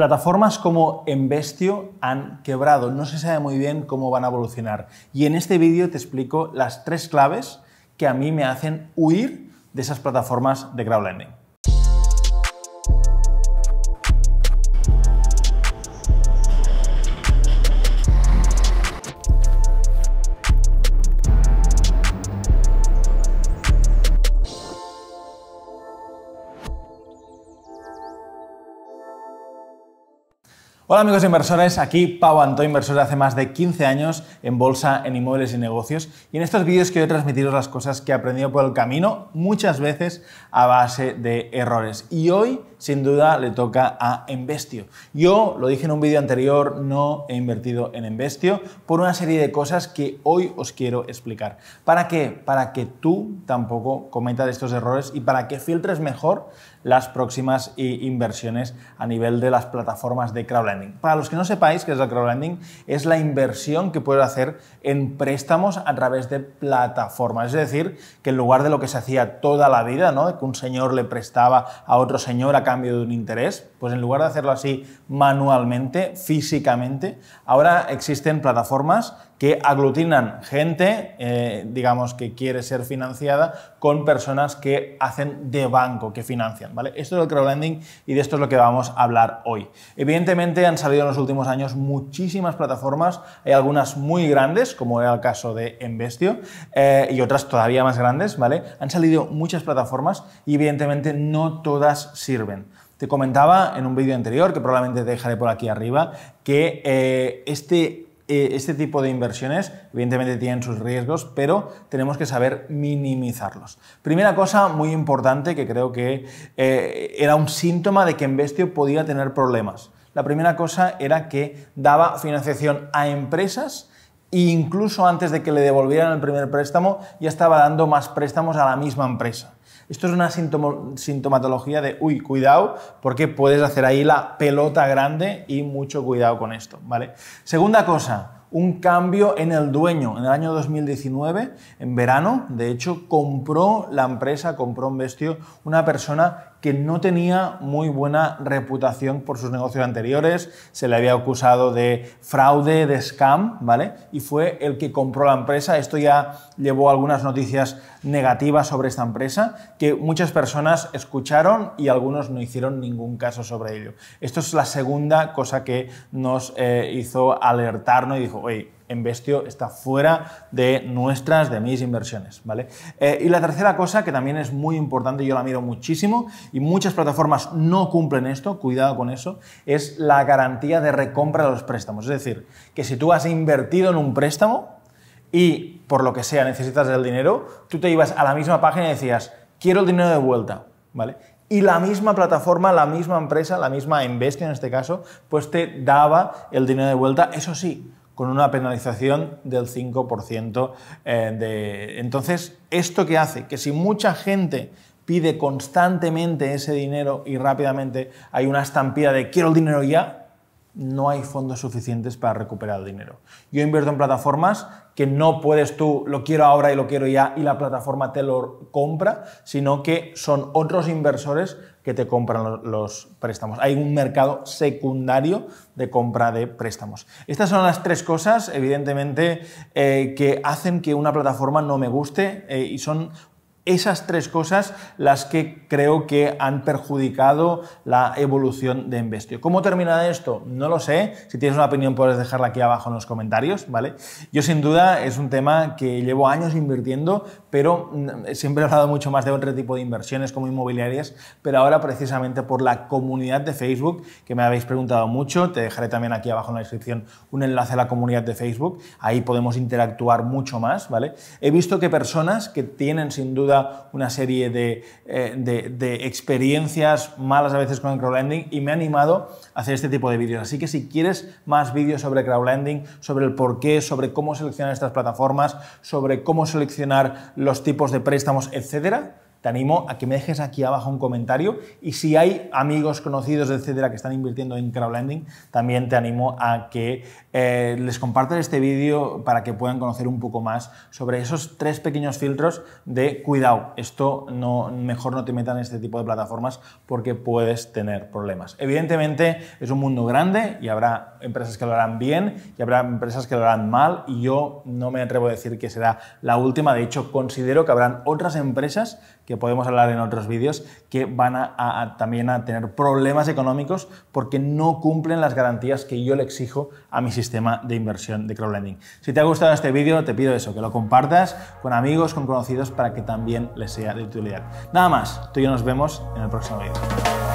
Plataformas como Embestio han quebrado, no se sabe muy bien cómo van a evolucionar. Y en este vídeo te explico las tres claves que a mí me hacen huir de esas plataformas de crowdlending. Hola amigos inversores, aquí Pau Anto, inversor de hace más de 15 años en bolsa, en inmuebles y negocios. Y en estos vídeos quiero transmitiros las cosas que he aprendido por el camino, muchas veces a base de errores. Y hoy sin duda le toca a Investio. Yo, lo dije en un vídeo anterior, no he invertido en Investio por una serie de cosas que hoy os quiero explicar. ¿Para qué? Para que tú tampoco cometas estos errores y para que filtres mejor las próximas eh, inversiones a nivel de las plataformas de crowdlending. Para los que no sepáis qué es el crowdlending, es la inversión que puedo hacer en préstamos a través de plataformas. Es decir, que en lugar de lo que se hacía toda la vida, ¿no? que un señor le prestaba a otro señor a cambio de un interés, pues en lugar de hacerlo así manualmente, físicamente, ahora existen plataformas que aglutinan gente, eh, digamos, que quiere ser financiada con personas que hacen de banco, que financian. ¿vale? Esto es el crowdlending y de esto es lo que vamos a hablar hoy. Evidentemente han salido en los últimos años muchísimas plataformas, hay algunas muy grandes, como era el caso de Investio, eh, y otras todavía más grandes, ¿vale? Han salido muchas plataformas y evidentemente no todas sirven. Te comentaba en un vídeo anterior, que probablemente dejaré por aquí arriba, que eh, este eh, este tipo de inversiones evidentemente tienen sus riesgos, pero tenemos que saber minimizarlos. Primera cosa muy importante que creo que eh, era un síntoma de que Investio podía tener problemas. La primera cosa era que daba financiación a empresas e incluso antes de que le devolvieran el primer préstamo ya estaba dando más préstamos a la misma empresa. Esto es una sintomatología de, uy, cuidado, porque puedes hacer ahí la pelota grande y mucho cuidado con esto, ¿vale? Segunda cosa, un cambio en el dueño. En el año 2019, en verano, de hecho, compró la empresa, compró un vestido, una persona que no tenía muy buena reputación por sus negocios anteriores, se le había acusado de fraude, de scam, ¿vale? Y fue el que compró la empresa. Esto ya llevó algunas noticias negativas sobre esta empresa que muchas personas escucharon y algunos no hicieron ningún caso sobre ello. Esto es la segunda cosa que nos eh, hizo alertarnos y dijo, oye, Investio está fuera de nuestras, de mis inversiones, ¿vale? Eh, y la tercera cosa que también es muy importante, yo la miro muchísimo y muchas plataformas no cumplen esto, cuidado con eso, es la garantía de recompra de los préstamos. Es decir, que si tú has invertido en un préstamo y por lo que sea necesitas el dinero, tú te ibas a la misma página y decías, quiero el dinero de vuelta, ¿vale? Y la misma plataforma, la misma empresa, la misma Investio, en este caso, pues te daba el dinero de vuelta, eso sí, con una penalización del 5%. Eh, entonces, ¿esto qué hace? Que si mucha gente pide constantemente ese dinero y rápidamente hay una estampida de quiero el dinero ya, no hay fondos suficientes para recuperar el dinero. Yo invierto en plataformas que no puedes tú, lo quiero ahora y lo quiero ya, y la plataforma te lo compra, sino que son otros inversores que te compran los, préstamos. Hay un mercado secundario de compra de préstamos. Estas son las tres cosas, evidentemente, eh, que hacen que una plataforma no me guste eh, y son esas tres cosas las que creo que han perjudicado la evolución de Investio. ¿Cómo termina esto? No lo sé. Si tienes una opinión puedes dejarla aquí abajo en los comentarios, ¿vale? Yo sin duda es un tema que llevo años invirtiendo, pero mm, siempre he hablado mucho más de otro tipo de inversiones como inmobiliarias, pero ahora precisamente por la comunidad de Facebook, que me habéis preguntado mucho, te dejaré también aquí abajo en la descripción un enlace a la comunidad de Facebook, ahí podemos interactuar mucho más, ¿vale? He visto que personas que tienen sin duda una serie eh, de, experiencias malas a veces con el crowdlending y me ha animado a hacer este tipo de vídeos. Así que si quieres más vídeos sobre crowdlending, sobre el porqué, sobre cómo seleccionar estas plataformas, sobre cómo seleccionar los tipos de préstamos, etcétera, te animo a que me dejes aquí abajo un comentario y si hay amigos, conocidos, etcétera, que están invirtiendo en crowdlending, también te animo a que eh, les compartas este vídeo para que puedan conocer un poco más sobre esos tres pequeños filtros de cuidado, esto no, mejor no te metan en este tipo de plataformas porque puedes tener problemas. Evidentemente es un mundo grande y habrá empresas que lo harán bien y habrá empresas que lo harán mal y yo no me atrevo a decir que será la última, de hecho considero que habrán otras empresas que podemos hablar en otros vídeos, que van a, también a tener problemas económicos porque no cumplen las garantías que yo le exijo a mi sistema de inversión de crowdlending. Si te ha gustado este vídeo, te pido eso, que lo compartas con amigos, con conocidos, para que también les sea de utilidad. Nada más, tú y yo nos vemos en el próximo vídeo.